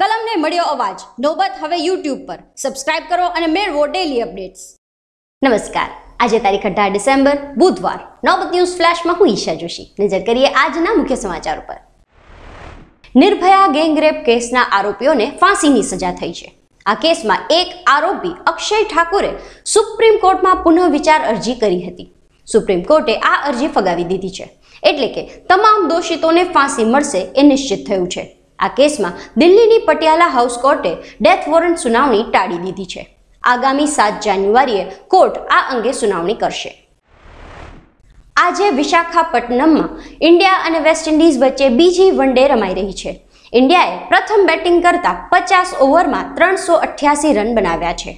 કલમને મળ્યો અવાજ નોબત હવે યુટ્યુબ પર સબસ્ક્રાઇબ કરો અને મેળવો ડેલી અપડેટ્સ નમસ્કાર આજે તારીખ અઢાર ડિસેમ્બર બુધવાર નોબત ન્યૂઝ ફ્લેશમાં હું ઈશા જોશી નજર કરીએ આજના મુખ્ય સમાચાર ઉપર નિર્ભયા ગેંગરેપ કેસના આરોપીઓને ફાંસીની સજા થઈ છે આ કેસમાં એક આરોપી અક્ષય ઠાકુરે સુપ્રીમ કોર્ટમાં પુનઃ વિચાર અરજી કરી હતી સુપ્રીમ કોર્ટે આ અરજી ફગાવી દીધી છે એટલે કે તમામ દોષિતોને ફાંસી મળશે એ નિશ્ચિત થયું છે આ કેસમાં દિલ્હીની પટિયાલા હાઉસ કોર્ટે ડેથ વોરંટ સુનાવણી ટાળી દીધી છે આગામી સાત જાન્યુઆરીએ કોર્ટ આ અંગે સુનાવણી કરશે આજે વિશાખાપટ્ટનમમાં ઇન્ડિયા અને વેસ્ટ ઇન્ડિઝ વચ્ચે બીજી વન ડે રમાઈ રહી છે ઇન્ડિયાએ પ્રથમ બેટિંગ કરતા પચાસ ઓવરમાં ત્રણસો અઠ્યાસી રન બનાવ્યા છે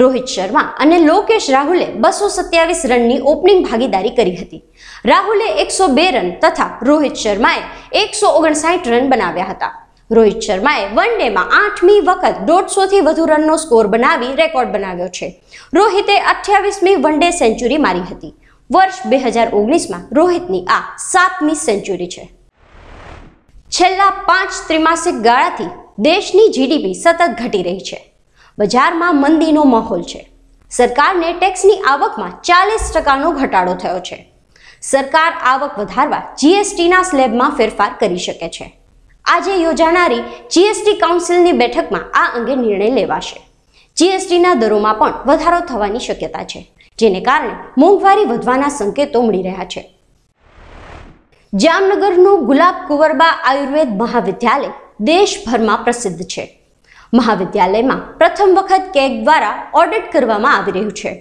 રોહિત શર્મા અને લોકેશ રાહુલે બસો સત્યાવીસ રનની ઓપનિંગ ભાગીદારી કરી હતી રાહુલે એકસો બે રન તથા રોહિત શર્માએ એકસો ઓગણસાઠ રન બનાવ્યા હતા રોહિત શર્માએ વન ડેમાં આઠમી વખત દોઢસોથી વધુ રનનો સ્કોર બનાવી રેકોર્ડ બનાવ્યો છે રોહિતે અઠ્યાવીસમી વન ડે સેન્ચુરી મારી હતી વર્ષ બે હજાર ઓગણીસમાં રોહિતની આ સાતમી સેન્ચુરી છે છેલ્લા પાંચ ત્રિમાસિક ગાળાથી દેશની જીડીપી સતત ઘટી રહી છે બજારમાં મંદીનો માહોલ છે સરકારને ટેક્સની આવકમાં ચાલીસ ટકાનો ઘટાડો થયો છે સરકાર આવક વધારવા જીએસટીના સ્લેબમાં ફેરફાર કરી શકે છે આજે યોજાનારી જીએસટી કાઉન્સિલની બેઠકમાં આ અંગે નિર્ણય લેવાશે જીએસટીના દરોમાં પણ વધારો થવાની શક્યતા છે જેને કારણે મોંઘવારી વધવાના સંકેતો મળી રહ્યા છે જામનગરનું ગુલાબ કુંવરબા આયુર્વેદ મહાવિદ્યાલય દેશભરમાં પ્રસિદ્ધ છે મહાવિદ્યાલયમાં પ્રથમ વખત કેગ દ્વારા ઓડિટ કરવામાં આવી રહ્યું છે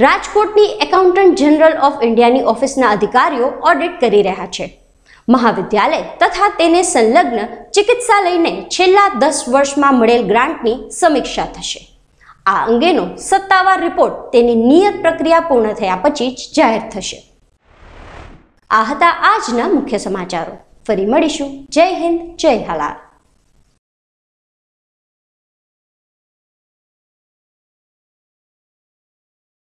રાજકોટની એકાઉન્ટન્ટ જનરલ ઓફ ઇન્ડિયાની ઓફિસના અધિકારીઓ ઓડિટ કરી રહ્યા છે મહાવિદ્યાલય તથા તેને સંલગ્ન ચિકિત્સાલયને છેલ્લા દસ વર્ષમાં મળેલ ગ્રાન્ટની સમીક્ષા થશે આ અંગેનો સત્તાવાર રિપોર્ટ તેની નિયત પ્રક્રિયા પૂર્ણ થયા પછી જ જાહેર થશે આ હતા આજના મુખ્ય સમાચારો ફરી મળીશું જય હિન્દ જય હલાલ